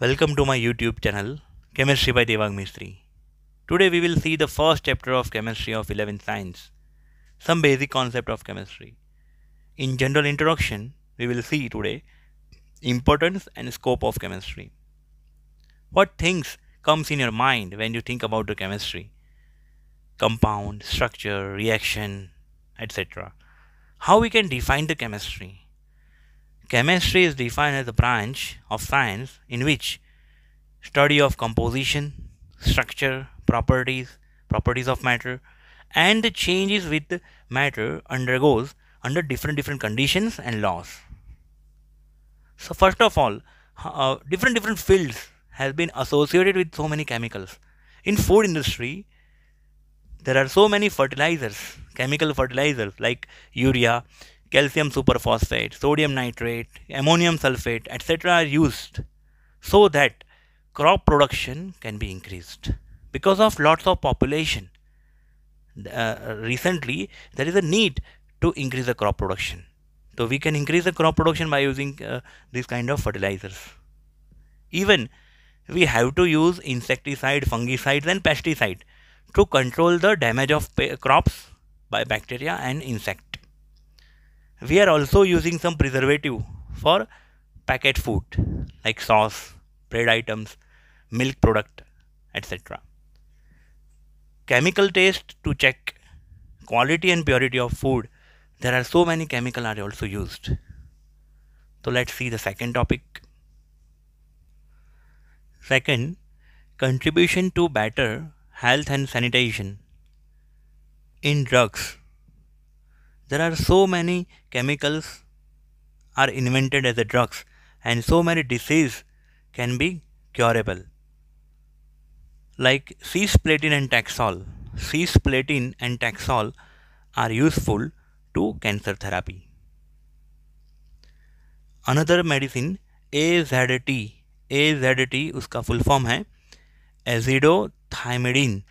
Welcome to my YouTube channel Chemistry by Devang Mistry. Today we will see the first chapter of Chemistry of 11 Science, some basic concept of chemistry. In general introduction, we will see today importance and scope of chemistry. What things comes in your mind when you think about the chemistry? Compound, structure, reaction, etc. How we can define the chemistry? Chemistry is defined as a branch of science in which study of composition, structure, properties, properties of matter, and the changes with matter undergoes under different different conditions and laws. So first of all, uh, different different fields has been associated with so many chemicals. In food industry, there are so many fertilizers, chemical fertilizers like urea, calcium superphosphate, sodium nitrate, ammonium sulfate, etc. are used so that crop production can be increased. Because of lots of population, uh, recently there is a need to increase the crop production. So we can increase the crop production by using uh, these kind of fertilizers. Even we have to use insecticide, fungicides and pesticide to control the damage of uh, crops by bacteria and insects we are also using some preservative for packet food like sauce bread items milk product etc chemical taste to check quality and purity of food there are so many chemical are also used so let's see the second topic second contribution to better health and sanitation in drugs there are so many chemicals are invented as a drugs and so many disease can be curable like cisplatin and taxol cisplatin and taxol are useful to cancer therapy another medicine AZT AZT उसका full form है azidothymidine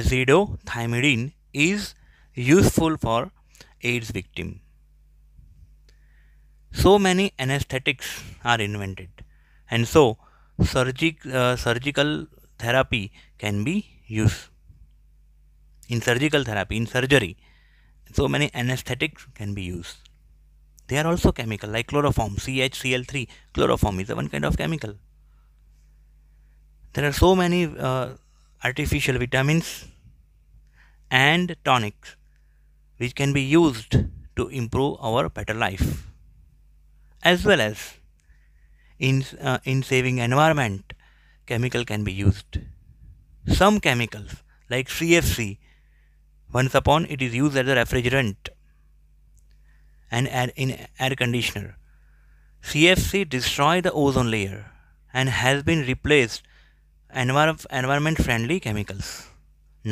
azidothymidine is useful for AIDS victim. So many anesthetics are invented, and so surgic, uh, surgical therapy can be used. In surgical therapy, in surgery, so many anesthetics can be used. They are also chemical, like chloroform, CHCl3. Chloroform is one kind of chemical. There are so many uh, artificial vitamins and tonics which can be used to improve our better life as well as in, uh, in saving environment chemical can be used some chemicals like CFC once upon it is used as a refrigerant and air, in air conditioner CFC destroy the ozone layer and has been replaced environment friendly chemicals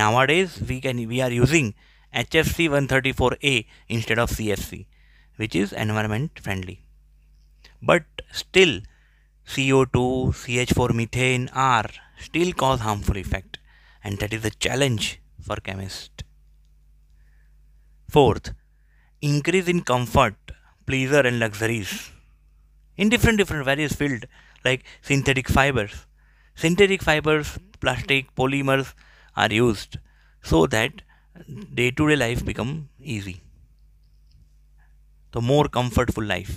nowadays we can we are using HFC 134A instead of CFC, which is environment friendly. But still, CO2, CH4 methane are still cause harmful effect and that is a challenge for chemist. Fourth, increase in comfort, pleasure and luxuries in different different various field like synthetic fibers. Synthetic fibers, plastic, polymers are used so that day-to-day life become easy the more comfortable life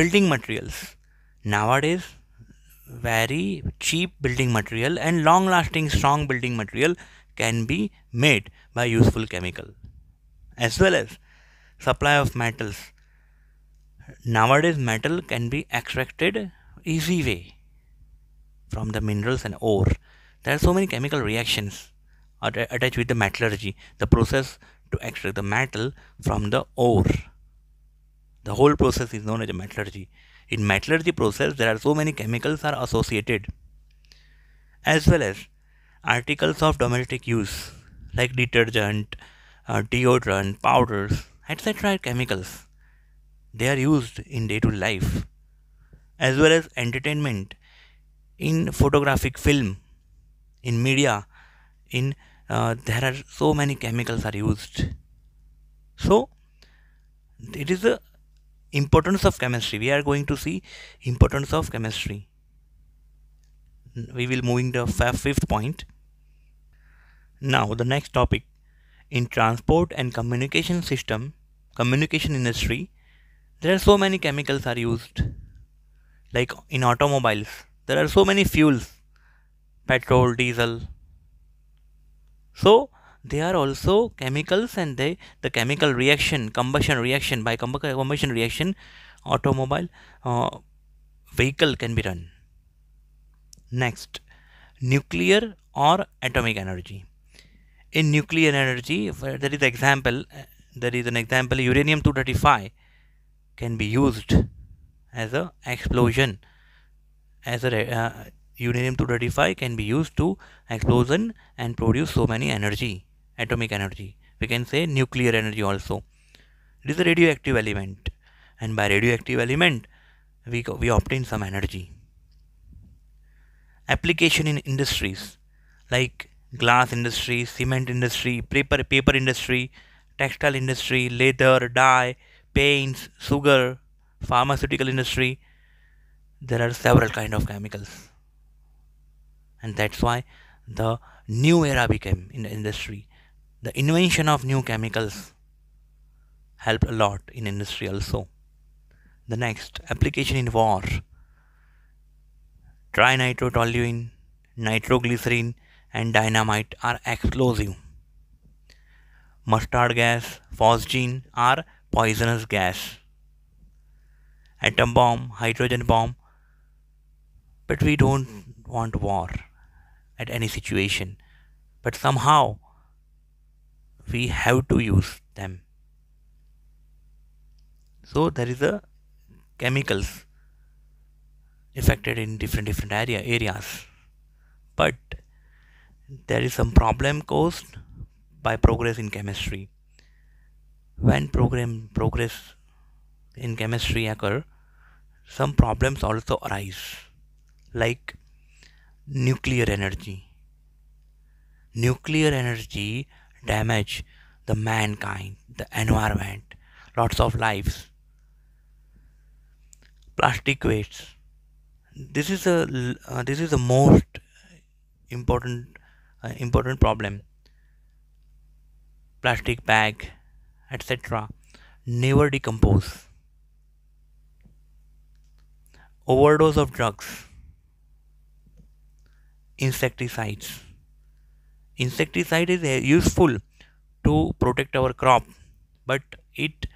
building materials nowadays very cheap building material and long lasting strong building material can be made by useful chemical as well as supply of metals nowadays metal can be extracted easy way from the minerals and ore there are so many chemical reactions are attached with the metallurgy, the process to extract the metal from the ore. The whole process is known as metallurgy. In metallurgy process, there are so many chemicals are associated, as well as articles of domestic use like detergent, uh, deodorant, powders, etc. Chemicals they are used in day-to-day life, as well as entertainment in photographic film, in media, in uh, there are so many chemicals are used so it is the importance of chemistry we are going to see importance of chemistry we will moving the fifth point now the next topic in transport and communication system communication industry there are so many chemicals are used like in automobiles there are so many fuels petrol diesel so they are also chemicals and they the chemical reaction combustion reaction by combustion reaction automobile uh, vehicle can be run. Next nuclear or atomic energy. In nuclear energy there is example uh, there is an example uranium 235 can be used as a explosion as a uh, Uranium-235 can be used to explosion and produce so many energy, atomic energy. We can say nuclear energy also. It is a radioactive element and by radioactive element we, we obtain some energy. Application in industries like glass industry, cement industry, paper, paper industry, textile industry, leather, dye, paints, sugar, pharmaceutical industry. There are several kind of chemicals and that's why the new era became in the industry the invention of new chemicals helped a lot in industry also the next application in war trinitrotoluene nitroglycerin and dynamite are explosive mustard gas phosgene are poisonous gas atom bomb hydrogen bomb but we don't want war at any situation but somehow we have to use them so there is a chemicals affected in different different area areas but there is some problem caused by progress in chemistry when program progress in chemistry occur some problems also arise like nuclear energy. Nuclear energy damage the mankind, the environment, lots of lives. Plastic waste. This is a uh, this is the most important uh, important problem. Plastic bag, etc. Never decompose. Overdose of drugs insecticides. Insecticide is useful to protect our crop, but it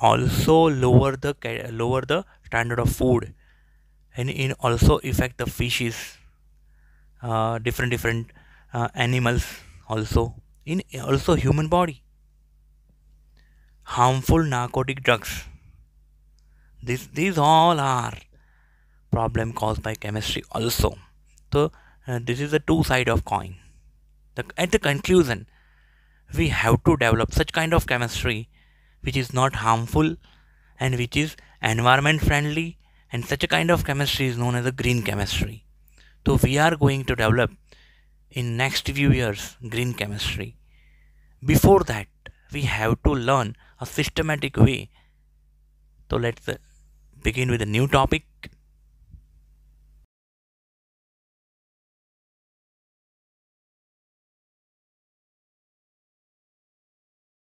also lower the lower the standard of food, and it also affect the fishes, uh, different different uh, animals also in also human body. Harmful narcotic drugs. This these all are problem caused by chemistry also. So uh, this is the two side of coin the, at the conclusion we have to develop such kind of chemistry which is not harmful and which is environment friendly and such a kind of chemistry is known as a green chemistry so we are going to develop in next few years green chemistry before that we have to learn a systematic way so let's uh, begin with a new topic